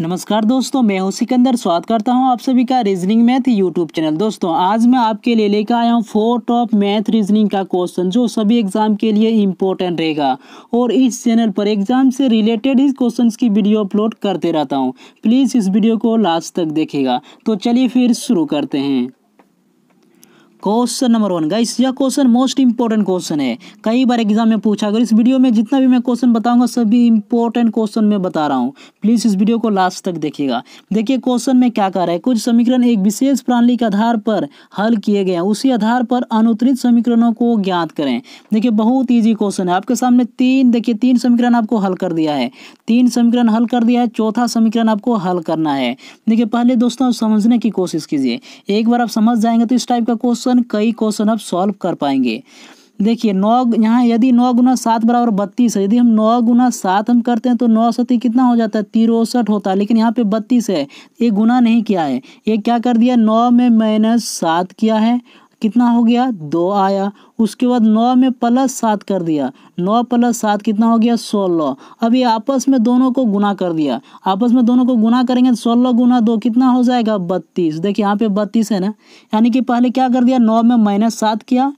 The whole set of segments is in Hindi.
नमस्कार दोस्तों मैं हूं सिकंदर स्वागत करता हूं आप सभी का रीजनिंग मैथ यूट्यूब चैनल दोस्तों आज मैं आपके लिए लेकर आया हूं फोर टॉप मैथ रीजनिंग का क्वेश्चन जो सभी एग्जाम के लिए इम्पोर्टेंट रहेगा और इस चैनल पर एग्जाम से रिलेटेड ही क्वेश्चंस की वीडियो अपलोड करते रहता हूं प्लीज़ इस वीडियो को लास्ट तक देखेगा तो चलिए फिर शुरू करते हैं क्वेश्चन नंबर वन गाइस यह क्वेश्चन मोस्ट इंपॉर्टेंट क्वेश्चन है कई बार एग्जाम में पूछा अगर इस वीडियो में जितना भी मैं क्वेश्चन बताऊंगा सभी इंपॉर्टेंट क्वेश्चन में बता रहा हूँ प्लीज इस वीडियो को लास्ट तक देखिएगा देखिए क्वेश्चन में क्या कह रहा है कुछ समीकरण एक विशेष प्रणाली के आधार पर हल किए गए हैं उसी आधार पर अनुतरित समीकरणों को ज्ञात करें देखिए बहुत ईजी क्वेश्चन है आपके सामने तीन देखिए तीन समीकरण आपको हल कर दिया है तीन समीकरण हल कर दिया है चौथा समीकरण आपको हल करना है देखिए पहले दोस्तों समझने की कोशिश कीजिए एक बार आप समझ जाएंगे तो इस टाइप का क्वेश्चन क्वेश्चन कई क्वेश्चन आप सॉल्व कर पाएंगे देखिए नौ यहाँ यदि नौ गुना सात बराबर बत्तीस है यदि हम नौ गुना सात हम करते हैं तो नौ सती कितना हो जाता है तिरसठ होता है लेकिन यहाँ पे बत्तीस है ये गुना नहीं किया है ये क्या कर दिया नौ में माइनस सात किया है कितना हो गया दो आया उसके बाद नौ में प्लस सात कर दिया नौ प्लस सात कितना हो गया सोलह अब ये आपस में दोनों को गुना कर दिया आपस में दोनों को गुना करेंगे तो सोलह गुना दो कितना हो जाएगा बत्तीस देखिए यहाँ पे बत्तीस है ना यानी कि पहले क्या कर दिया नौ में माइनस सात किया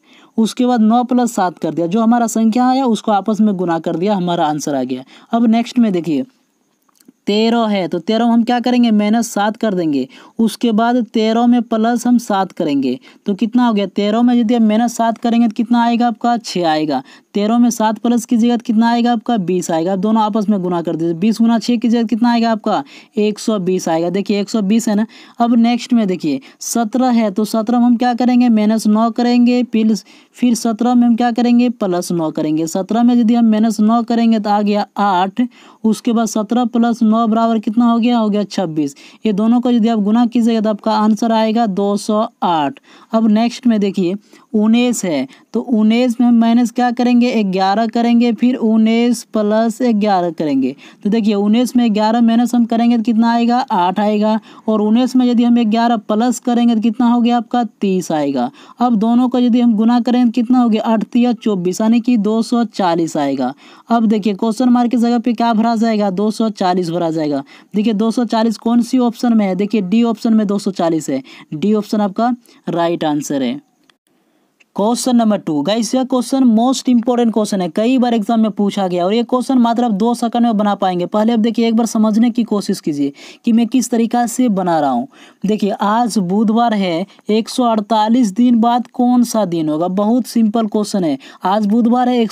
उसके बाद नौ प्लस सात कर दिया जो हमारा संख्या आया उसको आपस में गुना कर दिया हमारा आंसर आ गया अब नेक्स्ट में देखिए तेरह है तो तेरह हम क्या करेंगे माइनस सात कर देंगे उसके बाद तेरह में प्लस हम सात करेंगे तो कितना हो गया तेरह में यदि हम माइनस सात करेंगे तो कितना आएगा आपका छः आएगा तेरह में सात प्लस कीजिएगा तो कितना आएगा आपका बीस आएगा आप दोनों आपस में गुना कर दीजिए बीस गुना छः कीजिएगा कितना आएगा आपका एक सौ बीस आएगा देखिए एक सौ बीस है ना अब नेक्स्ट में देखिए सत्रह है तो सत्रह में हम क्या करेंगे माइनस नौ करेंगे फिर फिर सत्रह में हम क्या करेंगे प्लस नौ करेंगे सत्रह में यदि हम माइनस नौ करेंगे तो आ गया आठ उसके बाद सत्रह प्लस नौ नौ बराबर कितना हो गया हो गया छब्बीस ये दोनों को यदि आप गुना कीजिएगा तो आपका आंसर आएगा दो सौ आठ अब नेक्स्ट में देखिए उन्नीस है तो उन्नीस में हम माइनस क्या करेंगे ग्यारह करेंगे फिर उन्नीस प्लस ग्यारह करेंगे तो देखिए उन्नीस में ग्यारह माइनस हम करेंगे तो कितना आएगा आठ आएगा और उन्नीस में यदि हम ग्यारह प्लस करेंगे तो कितना हो गया आपका तीस आएगा अब दोनों का यदि हम गुना करें तो कितना हो गया अठतिया चौबीस यानी कि दो सौ चालीस आएगा अब देखिए क्वेश्चन मार्क की जगह पर क्या भरा जाएगा दो सौ चालीस भरा जाएगा देखिए दो सौ चालीस कौन सी ऑप्शन में है देखिए डी ऑप्शन में दो सौ चालीस है डी ऑप्शन आपका राइट आंसर है क्वेश्चन नंबर टू गाइस यह क्वेश्चन मोस्ट इंपॉर्टेंट क्वेश्चन है कई बार एग्जाम में पूछा गया और ये क्वेश्चन मात्र आप दो सेकंड में बना पाएंगे पहले आप देखिए एक बार समझने की कोशिश कीजिए कि मैं किस तरीका से बना रहा हूँ देखिए आज बुधवार है 148 दिन बाद कौन सा दिन होगा बहुत सिंपल क्वेश्चन है आज बुधवार है एक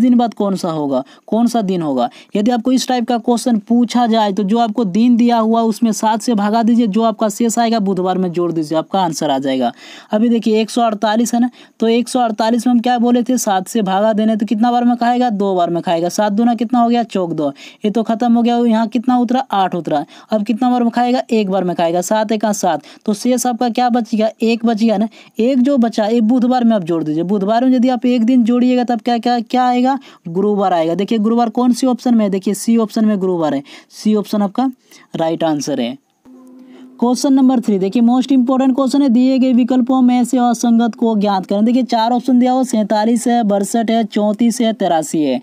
दिन बाद कौन सा होगा कौन सा दिन होगा यदि आपको इस टाइप का क्वेश्चन पूछा जाए तो जो आपको दिन दिया हुआ उसमें सात से भागा दीजिए जो आपका शेष आएगा बुधवार में जोड़ दीजिए आपका आंसर आ जाएगा अभी देखिए एक है ना तो 148 में हम क्या बोले थे सात से भागा देने तो कितना बार में खाएगा दो बार में खाएगा सात ना कितना हो गया चौक दो ये तो खत्म हो गया यहाँ कितना उतरा आठ उतरा अब कितना बार में खाएगा एक बार में खाएगा सात एक सात तो शेष आपका क्या बचेगा एक बचेगा ना एक जो बचा एक बुधवार में आप जोड़ दीजिए बुधवार में यदि आप एक दिन जोड़िएगा तब क्या क्या क्या आएगा गुरुवार आएगा देखिए गुरुवार कौन सी ऑप्शन में है देखिए सी ऑप्शन में गुरुवार है सी ऑप्शन आपका राइट आंसर है क्वेश्चन नंबर थ्री देखिए मोस्ट इंपॉर्टेंट क्वेश्चन है दिए गए विकल्पों में से असंगत को ज्ञात करें देखिए चार ऑप्शन दिया हुआ सैंतालीस है बड़सठ है चौंतीस है तेरासी है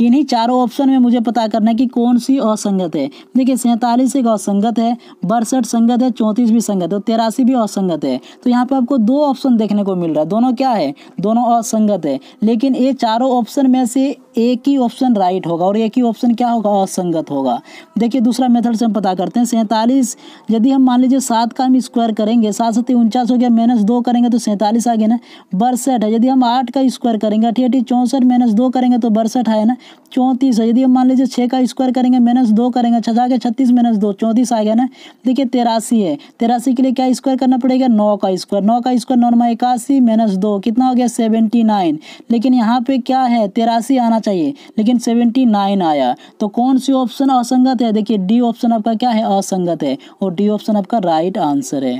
इन्हीं चारों ऑप्शन में मुझे पता करना है कि कौन सी असंगत है देखिए सैंतालीस एक असंगत है बड़सठ संगत है चौंतीस भी संगत है और तो तेरासी भी असंगत है तो यहाँ पर आपको दो ऑप्शन देखने को मिल रहा है दोनों क्या है दोनों असंगत है लेकिन ये चारों ऑप्शन में से एक ही ऑप्शन राइट होगा और एक ही ऑप्शन क्या होगा असंगत होगा देखिए दूसरा मेथड से हम पता करते हैं सैंतालीस यदि हम मान मान लीजिए सात का हम स्क्वायर करेंगे सात सत्ती उनचास हो गया माइनस दो करेंगे तो सैंतालीस आ गया ना बरसठ है यदि हम आठ का स्क्वायर करेंगे अठी अठी चौंसठ माइनस दो करेंगे तो बरसठ है ना चौंतीस है यदि हम मान लीजिए छः का स्क्वायर करेंगे माइनस दो करेंगे छः के छत्तीस माइनस दो चौंतीस आ गया ना देखिए तेरासी है तेरासी के लिए क्या स्क्वायर करना पड़ेगा नौ का स्क्वायर नौ का स्क्वायर नौ नौ इक्यासी माइनस दो कितना हो गया सेवेंटी नाइन लेकिन यहाँ पे क्या है तेरासी आना चाहिए लेकिन सेवेंटी नाइन आया तो कौन सी ऑप्शन असंगत है देखिए डी ऑप्शन आपका क्या है असंगत है और डी ऑप्शन आपका आपका राइट आंसर है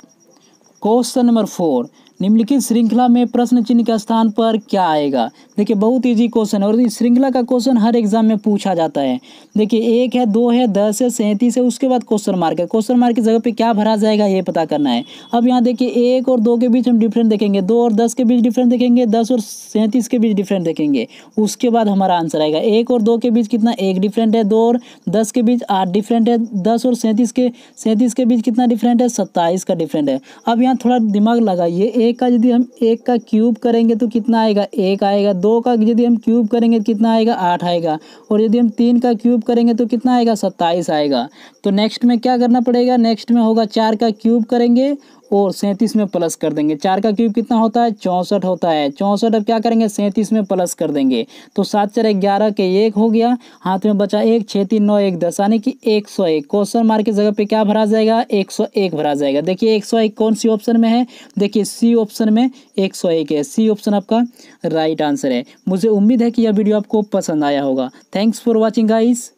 क्वेश्चन नंबर फोर निम्नलिखित श्रृंखला में प्रश्न चिन्ह के स्थान पर क्या आएगा देखिए बहुत इजी क्वेश्चन है और इस श्रृंखला का क्वेश्चन हर एग्जाम में पूछा जाता है देखिए एक है दो है दस है सैंतीस है उसके बाद क्वेश्चन मार्क है क्वेश्चन मार्क की जगह पे क्या भरा जाएगा ये पता करना है अब यहाँ देखिए एक और दो के बीच हम डिफरेंट देखेंगे दो और दस के बीच डिफरेंट देखेंगे दस और सैंतीस के बीच डिफरेंट देखेंगे उसके बाद हमारा आंसर आएगा एक और दो के बीच कितना एक डिफरेंट है दो और दस के बीच आठ डिफरेंट है दस और सैंतीस के सैंतीस के बीच कितना डिफरेंट है सत्ताईस का डिफरेंट है अब यहाँ थोड़ा दिमाग लगाइए एक का यदि हम एक का क्यूब करेंगे तो कितना आएगा एक आएगा दो का यदि हम क्यूब करेंगे तो कितना आएगा आठ आएगा और यदि हम तीन का क्यूब करेंगे तो कितना आएगा सत्ताईस आएगा तो नेक्स्ट में क्या करना पड़ेगा नेक्स्ट में होगा चार का क्यूब करेंगे और सैंतीस में प्लस कर देंगे चार का क्यूब कितना होता है चौंसठ होता है चौंसठ अब क्या करेंगे सैंतीस में प्लस कर देंगे तो सात चार ग्यारह के एक हो गया हाथ में बचा एक छः तीन नौ एक दस यानी कि एक सौ एक क्वेश्चन मार्क की जगह पे क्या भरा जाएगा एक सौ एक भरा जाएगा देखिए एक सौ एक कौन सी ऑप्शन में है देखिए सी ऑप्शन में एक सौ एक है सी ऑप्शन आपका राइट आंसर है मुझे उम्मीद है कि यह वीडियो आपको पसंद आया होगा थैंक्स फॉर वॉचिंग गाइस